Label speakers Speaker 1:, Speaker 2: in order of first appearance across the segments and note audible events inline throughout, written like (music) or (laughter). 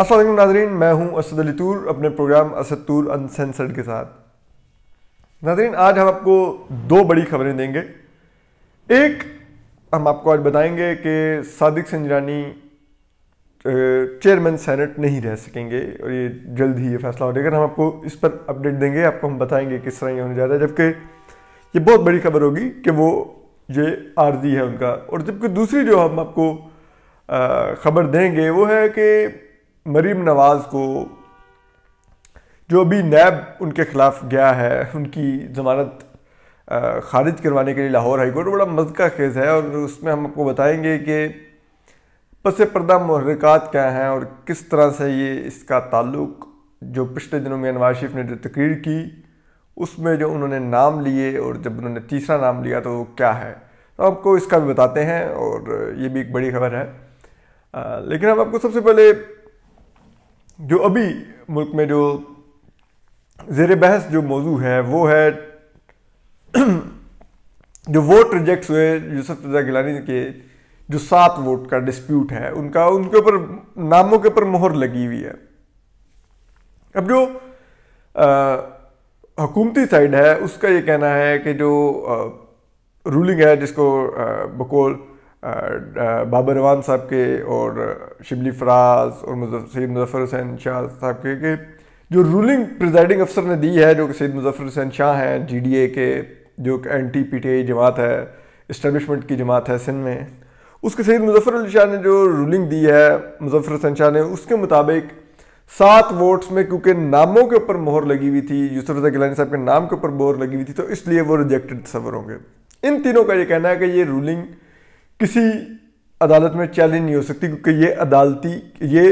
Speaker 1: असल नाजरीन मैं हूं अली तूर अपने प्रोग्राम असद तूर अनसेंसर्ड के साथ नाजरीन आज हम आपको दो बड़ी खबरें देंगे एक हम आपको आज बताएंगे कि सादिक संजरानी चेयरमैन सेनेट नहीं रह सकेंगे और ये जल्द ही ये फैसला हो जाएगा हम आपको इस पर अपडेट देंगे आपको हम बताएंगे किस तरह ये होने जा रहा है जबकि ये बहुत बड़ी खबर होगी कि वो ये आरजी है उनका और जबकि दूसरी जो हम आपको खबर देंगे वो है कि मरीम नवाज़ को जो अभी नैब उनके ख़िलाफ़ गया है उनकी ज़मानत खारिज करवाने के लिए लाहौर हाईकोर्ट बड़ा मज़ का केस है और उसमें हम आपको बताएंगे कि पस पर्दा महरिकात क्या हैं और किस तरह से ये इसका ताल्लुक़ जो पिछले दिनों में नवाज शरीफ ने जो तकरीर की उसमें जो उन्होंने नाम लिए और जब उन्होंने तीसरा नाम लिया तो वो क्या है तो आपको इसका भी बताते हैं और ये भी एक बड़ी खबर है आ, लेकिन हम आपको सबसे पहले जो अभी मुल्क में जो ज़ेर बहस जो मौजू है वो है (clears throat) जो वोट रिजेक्ट हुए यूसफ रजा गिलानी के जो सात वोट का डिस्प्यूट है उनका उनके ऊपर नामों के ऊपर मोहर लगी हुई है अब जो हकूमती साइड है उसका ये कहना है कि जो आ, रूलिंग है जिसको आ, बकोल बाबर रवान साहब के और शिबली फराज और सैद मुजफ़र हुसैन शाह साहब के, के जो रूलिंग प्रिजाइडिंग अफसर ने दी है जो कि सैद मुजफ़र हुसैन शाह हैं जी डी ए के जो N T P T I जमात है इस्टबलिशमेंट की जमात है सिंध में उसके सैद मुजफ़र शाह ने जो रूलिंग दी है मुजफ़र हुसैन शाह ने उसके मुताबिक सात वोट्स में क्योंकि नामों के ऊपर मोहर लगी हुई थी यूसुफ रजा गिलानी साहब के नाम के ऊपर मोहर लगी हुई थी तो इसलिए वो रिजेक्टेड तस्वर होंगे इन तीनों का ये कहना है कि ये रूलिंग किसी अदालत में चैलेंज नहीं हो सकती क्योंकि ये अदालती ये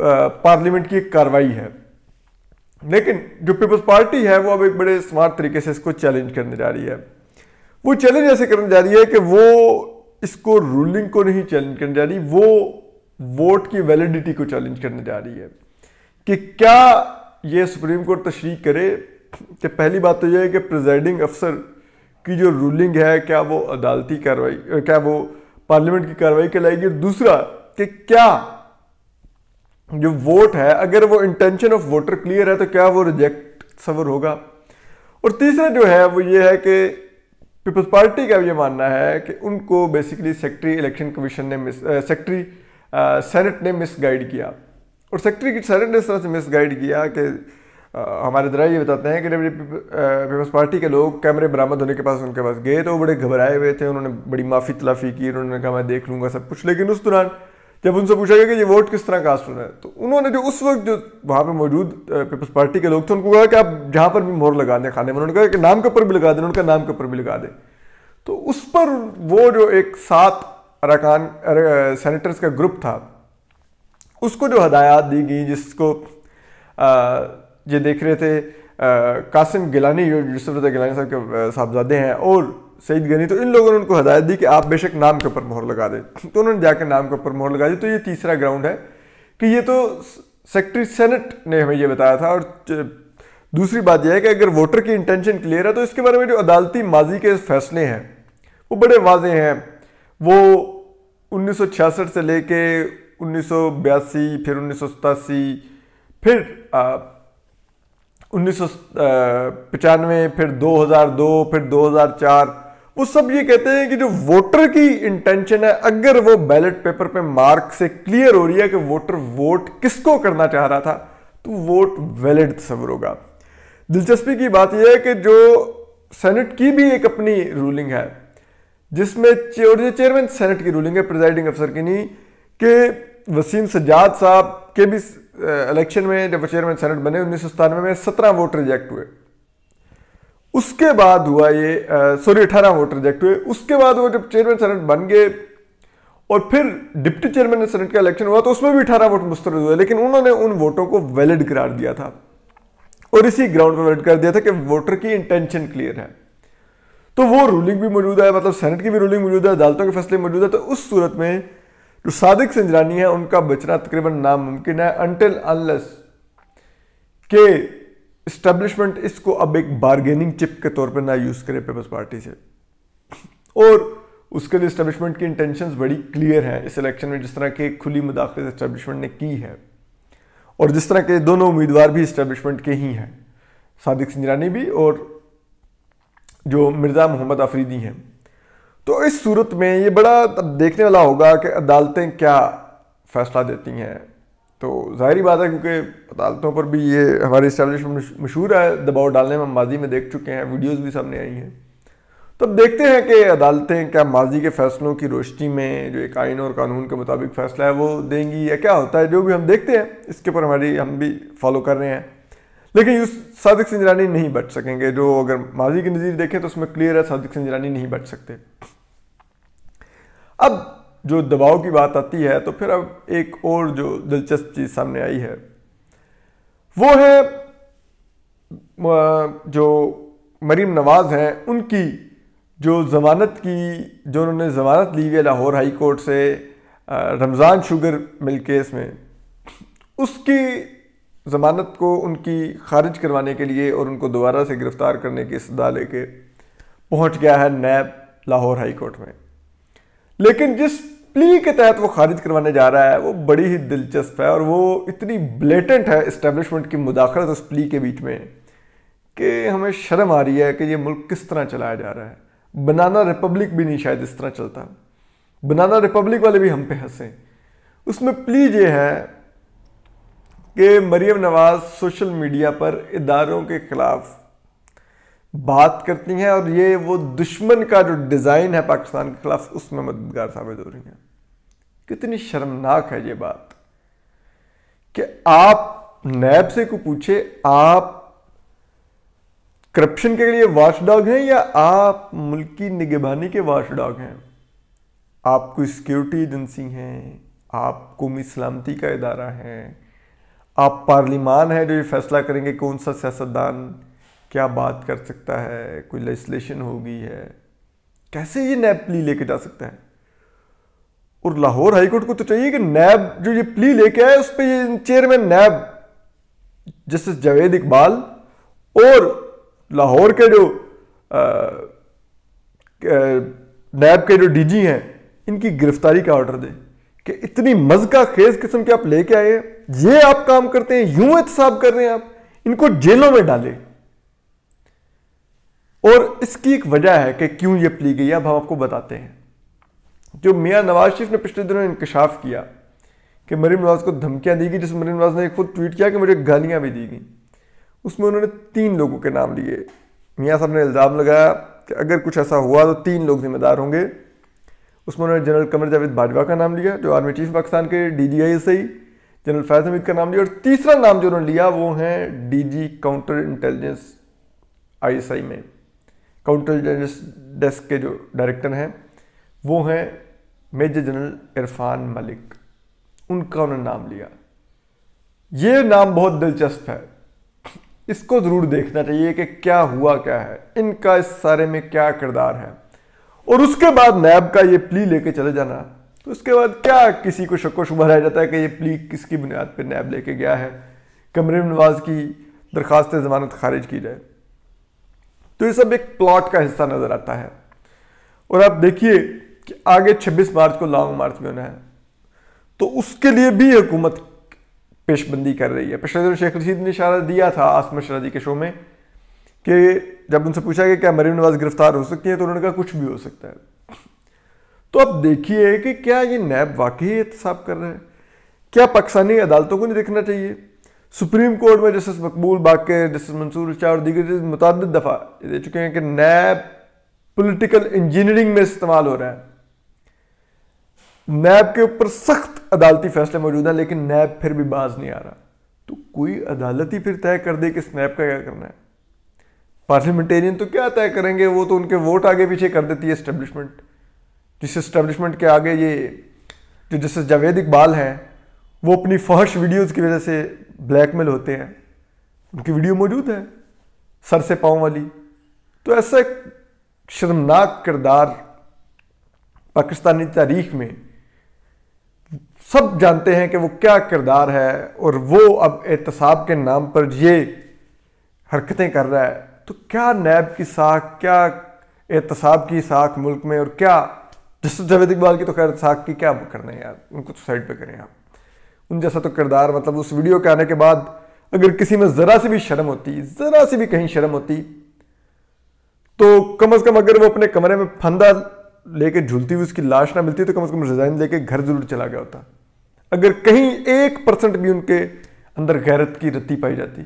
Speaker 1: पार्लियामेंट की एक कार्रवाई है लेकिन जो पीपल्स पार्टी है वो अब एक बड़े स्मार्ट तरीके से इसको चैलेंज करने जा रही है वो चैलेंज ऐसे करने जा रही है कि वो इसको रूलिंग को नहीं चैलेंज करने जा रही वो वोट की वैलिडिटी को चैलेंज करने जा रही है कि क्या ये सुप्रीम कोर्ट तशरी करे कि पहली बात तो यह है कि प्रिजाइडिंग अफसर की जो रूलिंग है क्या वो अदालती कार्रवाई क्या वो पार्लियामेंट की कार्रवाई कहलाएगी और दूसरा कि क्या जो वोट है अगर वो इंटेंशन ऑफ वोटर क्लियर है तो क्या वो रिजेक्ट सवर होगा और तीसरा जो है वो ये है कि पीपल्स पार्टी का ये मानना है कि उनको बेसिकली सेक्रेटरी इलेक्शन कमीशन ने मिस सेक्रेटरी सेनेट ने मिसगाइड किया और सेक्रेटरी सेनेट ने इस तरह से मिसगाइड किया कि हमारे दरा ये बताते हैं कि जब पीपल्स पार्टी के लोग कैमरे बरामद होने के पास उनके पास गए तो वो बड़े घबराए हुए थे उन्होंने बड़ी माफ़ी तलाफ़ी की उन्होंने कहा मैं देख लूँगा सब कुछ लेकिन उस दौरान जब उनसे पूछा गया कि ये वोट किस तरह कास्ट होना है तो उन्होंने जो उस वक्त जो वहाँ पर मौजूद पीपल्स पार्टी के लोग थे उनको कहा कि आप जहाँ पर भी मोहर लगा दें खाने में उन्होंने कहा कि नाम के ऊपर भी लगा दें उनका नाम के ऊपर भी लगा दें तो उस पर वो जो एक सात अरकान सेनेटर्स का ग्रुप था उसको जो हदायत दी गई जिसको आ, ये देख रहे थे आ, कासिम गिलानी यूसुफ गिलानी साहब के साहबजादे हैं और सईद गनी तो इन लोगों ने उनको हदायत दी कि आप बेशक नाम के ऊपर मोहर लगा दें (laughs) तो उन्होंने जाकर नाम के ऊपर मोहर लगा दी तो ये तीसरा ग्राउंड है कि ये तो सेक्रेटरी सेनेट ने हमें ये बताया था और दूसरी बात यह है कि अगर वोटर की इंटेंशन क्लियर है तो इसके बारे में जो अदालती माजी के फैसले हैं वो बड़े वाजे हैं वो उन्नीस से लेके उन्नीस फिर उन्नीस फिर उन्नीस फिर 2002 फिर 2004 वो सब ये कहते हैं कि जो वोटर की इंटेंशन है अगर वो बैलेट पेपर पे मार्क से क्लियर हो रही है कि वोटर वोट किसको करना चाह रहा था तो वोट वैलिड तस्वर होगा दिलचस्पी की बात यह है कि जो सेनेट की भी एक अपनी रूलिंग है जिसमें चेयरमैन सेनेट की रूलिंग है प्रिजाइडिंग अफसर की नहीं कि वसीम सजाद साहब के भी इलेक्शन में जब चेयरमैन सेनेट बने उन्नीस सौ सतानवे में सत्रह वोट रिजेक्ट हुए उसके बाद हुआ ये सॉरी अठारह वोट रिजेक्ट हुए उसके बाद वो जब चेयरमैन सेनेट बन गए और फिर डिप्टी चेयरमैन सेनेट का इलेक्शन हुआ तो उसमें भी अठारह वोट मुस्तरद हुए लेकिन उन्होंने उन वोटों को वैलिड करार दिया था और इसी ग्राउंड पर वैलिड कर दिया था कि वोटर की इंटेंशन क्लियर है तो वो रूलिंग भी मौजूद है मतलब सेनेट की भी रूलिंग मौजूद है अदालतों के फैसले मौजूद है तो उस सूरत में जो सादिक सिंजरानी है उनका बचना तकरीबन नामुमकिन है अनटिल अनलेस के इस्टेब्लिशमेंट इसको अब एक बारगेनिंग चिप के तौर पर ना यूज़ करे पीपल्स पार्टी से और उसके लिए इस्टेब्लिशमेंट की इंटेंशंस बड़ी क्लियर हैं इस इलेक्शन में जिस तरह के खुली मुदाखलत इस्टेब्लिशमेंट ने की है और जिस तरह के दोनों उम्मीदवार भी इस्टेब्लिशमेंट के ही हैं सादिक सिंजरानी भी और जो मिर्ज़ा मोहम्मद आफरीदी हैं तो इस सूरत में ये बड़ा तब देखने वाला होगा कि अदालतें क्या फैसला देती हैं तो जाहरी बात है क्योंकि अदालतों पर भी ये हमारे इस्टेब्लिशमेंट मशहूर है दबाव डालने में हम माजी में देख चुके हैं वीडियोज़ भी सामने आई हैं तो अब देखते हैं कि अदालतें क्या माजी के फैसलों की रोशनी में जो एक आइन और कानून के मुताबिक फैसला है वो देंगी या क्या होता है जो भी हम देखते हैं इसके ऊपर हमारी हम भी फॉलो कर रहे हैं लेकिन यूस सादिक सिंजरानी नहीं बच सकेंगे जो अगर माजी की नज़ीर देखें तो उसमें क्लियर है सादिक सिंजरानी नहीं बच सकते अब जो दबाव की बात आती है तो फिर अब एक और जो दिलचस्प चीज़ सामने आई है वो है जो मरीम नवाज़ हैं उनकी जो ज़मानत की जो उन्होंने ज़मानत ली हुई है लाहौर हाई कोर्ट से रमज़ान शुगर मिल केस में उसकी ज़मानत को उनकी खारिज करवाने के लिए और उनको दोबारा से गिरफ़्तार करने की सदा लेके पहुंच गया है नैब लाहौर हाई कोर्ट में लेकिन जिस प्ली के तहत वो खारिज करवाने जा रहा है वो बड़ी ही दिलचस्प है और वो इतनी ब्लेटेंट है इस्टेब्लिशमेंट की मुदाखलत उस प्ली के बीच में कि हमें शर्म आ रही है कि ये मुल्क किस तरह चलाया जा रहा है बनाना रिपब्लिक भी नहीं शायद इस तरह चलता बनाना रिपब्लिक वाले भी हम पे हंसे उसमें प्ली ये है कि मरियम नवाज़ सोशल मीडिया पर इदारों के ख़िलाफ़ बात करती हैं और ये वो दुश्मन का जो डिज़ाइन है पाकिस्तान के खिलाफ उसमें मददगार साबित हो रही हैं कितनी शर्मनाक है ये बात कि आप नैब से को पूछे आप करप्शन के लिए वॉच डॉग हैं या आप मुल्की निगेबानी के वॉच डॉग हैं आप कोई सिक्योरिटी एजेंसी हैं आप कौमी सलामती का इदारा हैं आप पार्लिमान है जो ये फैसला करेंगे कौन सा सियासतदान क्या बात कर सकता है कोई लेजिस्लेशन हो गई है कैसे ये नैब प्ली लेके जा सकता है और लाहौर हाईकोर्ट को तो चाहिए कि नैब जो ये प्ली लेके आए उस पर chairman NAB justice Javed Iqbal और लाहौर के जो नैब के जो डीजी हैं इनकी गिरफ्तारी का ऑर्डर दें कि इतनी मजका खेज किस्म के आप लेके आए ये आप काम करते हैं यूं एहतसाब कर रहे हैं आप इनको जेलों में डालें और इसकी एक वजह है कि क्यों ये पली गई है अब हम आपको बताते हैं जो मियाँ नवाज शरीफ ने पिछले दिनों इंकशाफ किया कि मरीम नवाज को धमकियाँ दी गई जिसमें मरीम नवाज ने खुद ट्वीट किया कि मुझे गालियाँ भी दी गई उसमें उन्होंने तीन लोगों के नाम लिए मियाँ साहब ने इल्ज़ाम लगाया कि अगर कुछ ऐसा हुआ तो तीन लोग जिम्मेदार होंगे उसमें उन्होंने जनरल कमर जावेद बाजवा का नाम लिया जो आर्मी चीफ पाकिस्तान के D G I S I general Faiz Hameed का नाम लिया और तीसरा नाम जो उन्होंने लिया वो है D G counter intelligence I S I में काउंटर डेस्क के जो डायरेक्टर हैं वो हैं मेजर जनरल इरफान मलिक उनका उन्होंने नाम लिया ये नाम बहुत दिलचस्प है इसको ज़रूर देखना चाहिए कि क्या हुआ क्या है इनका इस सारे में क्या किरदार है और उसके बाद नैब का ये प्ली लेके चले जाना तो उसके बाद क्या किसी को व शुबा रह जाता है कि ये प्ली किसकी बुनियाद पर नैब लेके गया है कमरे नवाज की दरख्वास्त ज़मानत खारिज की जाए तो ये सब एक प्लॉट का हिस्सा नज़र आता है और आप देखिए कि आगे 26 मार्च को लॉन्ग मार्च में होना है तो उसके लिए भी हुकूमत पेशबंदी कर रही है पिछले दिन शेख रशीद ने इशारा दिया था आसम शरा जी के शो में कि जब उनसे पूछा कि क्या मरीम नवाज गिरफ्तार हो सकती है तो उन्होंने कहा कुछ भी हो सकता है तो अब देखिए कि क्या ये नैब वाकई एहतसाब कर रहे हैं क्या पाकिस्तानी अदालतों को नहीं देखना चाहिए सुप्रीम कोर्ट में जस्टिस मकबूल बाके जस्टिस मंसूर शाह और दीगर जस्टिस मुतद दफ़ा दे चुके हैं कि नैब पोलिटिकल इंजीनियरिंग में इस्तेमाल हो रहा है नैब के ऊपर सख्त अदालती फैसले मौजूद हैं लेकिन नैब फिर भी बाज नहीं आ रहा तो कोई अदालत ही फिर तय कर दे कि इस नैब का क्या करना है पार्लियामेंटेरियन तो क्या तय करेंगे वो तो उनके वोट आगे पीछे कर देती है इस्टेब्लिशमेंट जिस इस्टेब्लिशमेंट के आगे ये जो जस्टिस जावेद इकबाल हैं वो अपनी फहश वीडियोज़ की वजह से ब्लैकमेल होते हैं उनकी वीडियो मौजूद है सर से पाँव वाली तो ऐसा एक शर्मनाक किरदार पाकिस्तानी तारीख में सब जानते हैं कि वो क्या किरदार है और वो अब एहतसाब के नाम पर ये हरकतें कर रहा है तो क्या नैब की साख क्या एहतसाब की साख मुल्क में और क्या जस्टिस जावेद इकबाल की तो खैर साख की क्या करना है यार उनको तो साइड पर करें आप उन जैसा तो किरदार मतलब उस वीडियो के आने के बाद अगर किसी में ज़रा सी भी शर्म होती ज़रा सी भी कहीं शर्म होती तो कम अज़ कम अगर वो अपने कमरे में फंदा लेके झूलती हुई उसकी लाश ना मिलती तो कम अज़ कम रिज़ाइन लेके घर जरूर चला गया होता अगर कहीं एक परसेंट भी उनके अंदर गैरत की रत्ती पाई जाती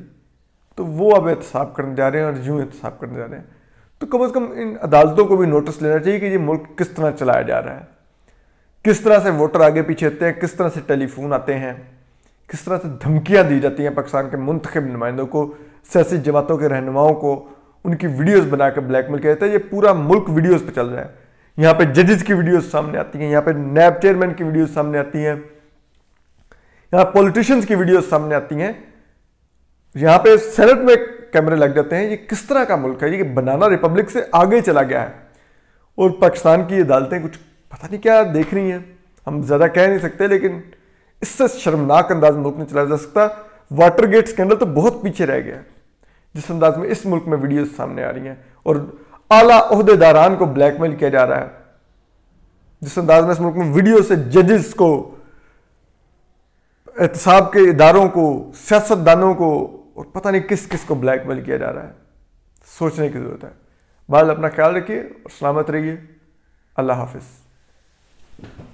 Speaker 1: तो वो अब एहतसाब करने जा रहे हैं और यूँ एहतसाब करने जा रहे हैं तो कम अज़ कम इन अदालतों को भी नोटिस लेना चाहिए कि ये मुल्क किस तरह चलाया जा रहा है किस तरह से वोटर आगे पीछे होते हैं किस तरह से टेलीफोन आते हैं किस तरह से धमकियां दी जाती हैं पाकिस्तान के मुंतखब नुमाइंदों को सियासी जमातों के रहनुमाओं को उनकी वीडियोस बनाकर ब्लैकमेल किया जाता है ये पूरा मुल्क वीडियोस पर चल रहा है यहाँ पे जजेस की वीडियोस सामने आती हैं यहाँ पे नैब चेयरमैन की वीडियोस सामने आती हैं यहाँ पॉलिटिशियंस की वीडियोस सामने आती हैं यहाँ पे सेनेट में कैमरे लग जाते हैं ये किस तरह का मुल्क है ये बनाना रिपब्लिक से आगे चला गया है और पाकिस्तान की अदालतें कुछ पता नहीं क्या देख रही हैं हम ज़्यादा कह नहीं सकते लेकिन इससे शर्मनाक अंदाज मुल्क में चलाया जा सकता वाटर गेट स्कैंडल तो बहुत पीछे रह गया जिस अंदाज में इस मुल्क में वीडियोस सामने आ रही हैं और आला अहदेदारान को ब्लैकमेल किया जा रहा है जिस अंदाज में इस मुल्क में वीडियो से जजेस को एहतसाब के इदारों को सियासतदानों को और पता नहीं किस किस को ब्लैकमेल किया जा रहा है सोचने की ज़रूरत है बाल अपना ख्याल रखिए और सलामत रहिए अल्लाह हाफिज़ Thank you.